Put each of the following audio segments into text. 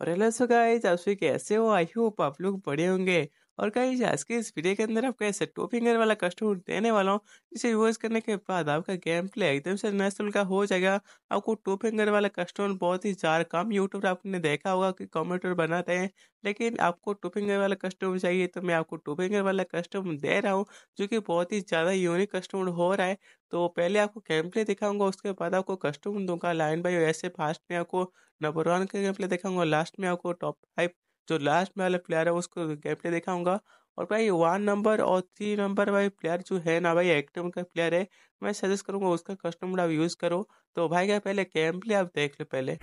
और hello so guys आप सभी कैसे हो आई होप आप लोग बड़े होंगे और कई के इस वीडियो के अंदर आपको ऐसे टू फिंगर वाला कस्टम देने वाला हूँ जिसे यूज करने के बाद आपका गेम प्ले एकदम से नेशनल का हो जाएगा आपको टू फिंगर वाला कस्टम बहुत ही ज़्यादा कम यूट्यूब आपने देखा होगा कि कॉम्प्यूटर बनाते हैं लेकिन आपको टू फिंगर वाला कस्टम चाहिए तो मैं आपको टू फिंगर वाला कस्टम दे रहा हूँ जो कि बहुत ही ज़्यादा यूनिक कस्टम हो रहा है तो पहले आपको गेम प्ले दिखाऊंगा उसके बाद आपको कस्टम दूंगा लाइन बाई ऐसे फास्ट में आपको नंबर वन का गेम प्ले दिखाऊंगा लास्ट में आपको टॉप फाइव जो लास्ट में वाला प्लेयर है उसको देखा दिखाऊंगा और भाई वन नंबर और थ्री नंबर भाई प्लेयर जो है ना भाई एक्टिव का प्लेयर है मैं सजेस्ट करूंगा उसका कस्टमर आप यूज़ करो तो भाई क्या पहले कैम्प ले आप देख लो पहले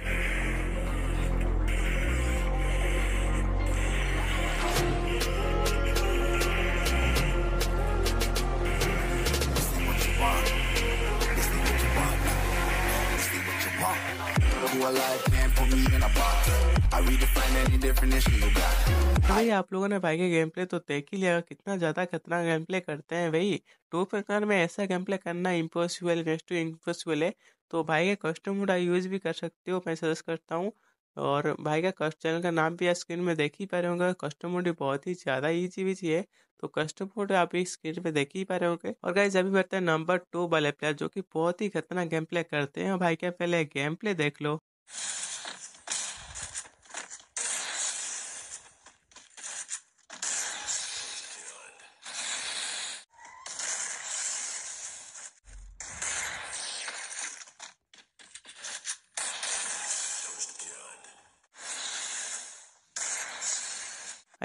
भाई आप लोगों ने भाई के गेम प्ले तो देख ही लिया कितना ज़्यादा खतरनाक गेम प्ले करते हैं भाई टू प्रकार में ऐसा गेम प्ले करना इम्पोसिबल नेक्स्ट टू इम्पोसिबल है तो भाई के कस्टम मोड आई यूज़ भी कर सकते हो मैं सजेस्ट करता हूँ और भाई का कस्ट चैनल का नाम भी आप स्क्रीन में देख ही पा रहे होंगे कस्टम मोड बहुत ही ज़्यादा ईजी तो भी चाहिए तो कस्टम मोड आप एक स्क्रीन पे देख ही पा रहे होंगे और गाइज अभी बढ़ते हैं नंबर टू वाले प्लेयर जो कि बहुत ही खतरनाक गेम प्ले करते हैं भाई क्या पहले गेम प्ले देख लो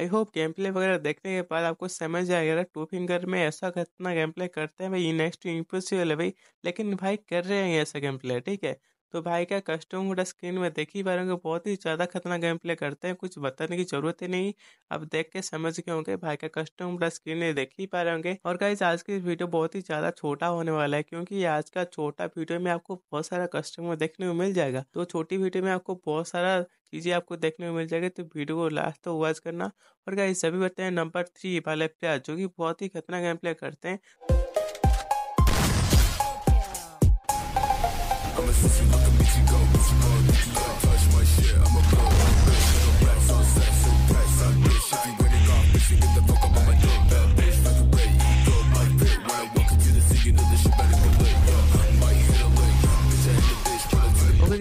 आई होप गेम प्ले वगैरह देखने के बाद आपको समझ आएगा टू फिंगर में ऐसा कितना गेम प्ले करते हैं भाई नेक्स्ट इम्पोसिबल है भाई लेकिन भाई कर रहे हैं ऐसा गेम प्ले ठीक है तो भाई क्या कस्टम हुडा स्क्रीन में देखी बार होंगे बहुत ही ज़्यादा खतरनाक गेम प्ले करते हैं कुछ बताने की जरूरत ही नहीं अब देख के समझ गए होंगे भाई का कस्टम हुडा स्क्रीन में देख ही पा रहे होंगे और गाइज आज की वीडियो बहुत ही ज़्यादा छोटा होने वाला है क्योंकि आज का छोटा वीडियो में आपको बहुत सारा कस्टमर देखने को मिल जाएगा तो छोटी वीडियो में आपको बहुत सारा चीज़ें आपको देखने को मिल जाएगी तो वीडियो को लास्ट तो वॉच करना और गाइज सभी हैं नंबर थ्री वाले प्लेयर जो कि बहुत ही खतरनाक गेम प्ले करते हैं Touch my shit, I'm a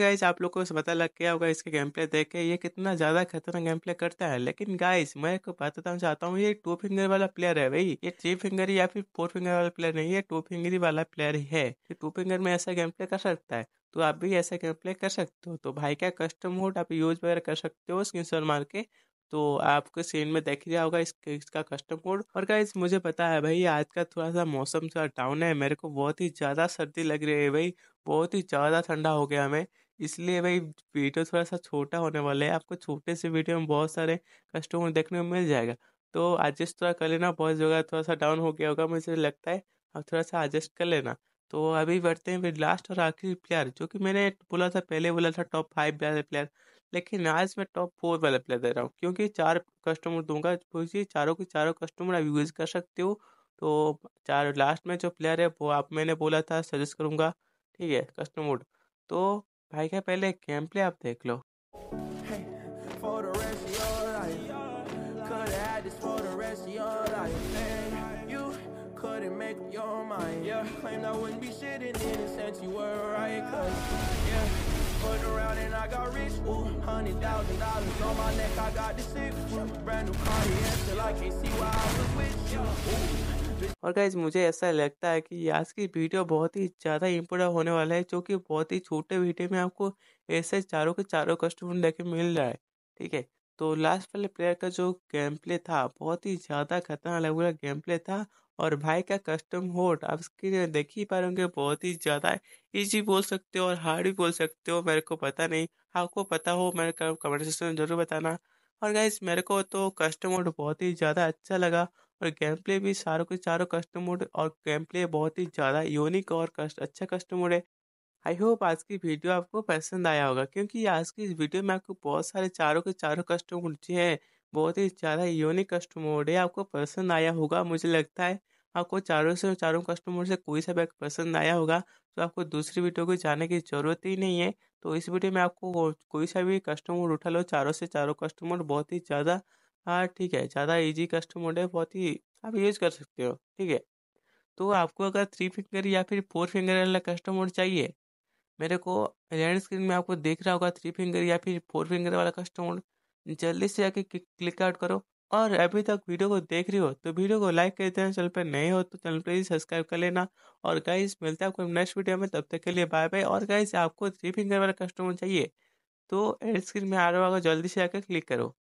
guys आप लोग को पता लग गया होगा इसके गेम प्ले देख के ये कितना ज़्यादा खतरनाक गेम प्ले करता है लेकिन गाइज मैं आपको बताना चाहता हूँ ये टू फिंगर वाला प्लेयर है भाई ये थ्री फिंगर या फिर फोर फिंगर वाला प्लेयर नहीं है टू फिंगर वाला प्लेयर ही है टू फिंगर में ऐसा गेम प्ले कर सकता है तो आप भी ऐसा गेम प्ले कर सकते हो तो भाई क्या कस्टम मोड आप यूज वगैरह कर सकते हो स्क्रीन मार के तो आपको सीन में देख लिया होगा इस, इसका कस्टम कोड और गाइज मुझे पता है भाई आज का थोड़ा सा मौसम थोड़ा डाउन है मेरे को बहुत ही ज़्यादा सर्दी लग रही है भाई बहुत ही ज़्यादा ठंडा हो गया हमें इसलिए भाई वीडियो थोड़ा सा छोटा होने वाला है आपको छोटे से वीडियो में बहुत सारे कस्टमर देखने को मिल जाएगा तो एडजस्ट थोड़ा कर लेना बहुत जगह थोड़ा सा डाउन हो गया होगा मुझे लगता है अब थोड़ा सा एडजस्ट कर लेना तो अभी बढ़ते हैं फिर लास्ट और आखिरी प्लेयर जो कि मैंने बोला था पहले बोला था टॉप फाइव वाले प्लेयर लेकिन आज मैं टॉप फोर वाला प्लेयर दे रहा हूँ क्योंकि चार कस्टमर दूंगा क्योंकि चारों के चारों कस्टमर आप यूज़ कर सकते हो तो चार लास्ट में जो प्लेयर है वो आप मैंने बोला था सजेस्ट करूँगा ठीक है कस्टमर तो भाई का पहले गेम प्ले आप देख लो for the rest of your life. you couldn't make your mind. claimed I wouldn't be in a sense you were right. Cause, yeah, put around and I got rich. Ooh, hundred thousand dollars on my neck, I got the six. Ooh, brand new Cartier, till I can't see why I was with you. Ooh. और guys मुझे ऐसा लगता है कि आज की video बहुत ही ज़्यादा इम्पोर्टेंट होने वाला है जो कि बहुत ही छोटे वीडियो में आपको ऐसे चारों के चारों कस्टमर देखे मिल रहा है ठीक है तो लास्ट वाले प्लेयर का जो गेम प्ले था बहुत ही ज़्यादा खतरनाक लग रहा गेम प्ले था और भाई का कस्टम होट आप स्क्रीन देख ही पा रहे बहुत ही ज़्यादा इजी बोल सकते हो और हार्ड भी बोल सकते हो मेरे को पता नहीं आपको पता हो मेरे कमेंट सेक्शन में ज़रूर बताना और गाइज मेरे को तो कस्टम होट बहुत ही ज़्यादा अच्छा लगा और गेम प्ले भी सारों के चारों कस्टम मोड और गेम प्ले बहुत ही ज़्यादा यूनिक और कस्ट अच्छा कस्टम मोड है आई होप आज की वीडियो आपको पसंद आया होगा क्योंकि आज की इस वीडियो में आपको बहुत सारे चारों के चारों कस्टम मोड हैं बहुत ही ज़्यादा यूनिक कस्टम मोड है आपको पसंद आया होगा मुझे लगता है आपको चारों से चारों कस्टमर से कोई सा बैग पसंद आया होगा तो आपको दूसरी वीडियो को जाने की ज़रूरत ही नहीं है तो इस वीडियो में आपको कोई सा भी कस्टमर उठा लो चारों से चारों कस्टमर बहुत ही ज़्यादा हाँ ठीक है ज़्यादा इजी कस्टम है बहुत ही आप यूज कर सकते हो ठीक है तो आपको अगर थ्री फिंगर या फिर फोर फिंगर वाला कस्टम मोड चाहिए मेरे को लैंड स्क्रीन में आपको देख रहा होगा थ्री फिंगर या फिर फोर फिंगर वाला कस्टम मोड जल्दी से जाके क्लिक आउट करो और अभी तक वीडियो को देख रही हो तो वीडियो को लाइक कर देना चैनल पर नए हो तो चैनल ही सब्सक्राइब कर लेना और गाइस मिलते हैं आपको नेक्स्ट वीडियो में तब तक के लिए बाय बाय और गाइस आपको थ्री फिंगर वाला कस्टमर चाहिए तो एड स्क्रीन में आ रहा होगा जल्दी से आकर क्लिक करो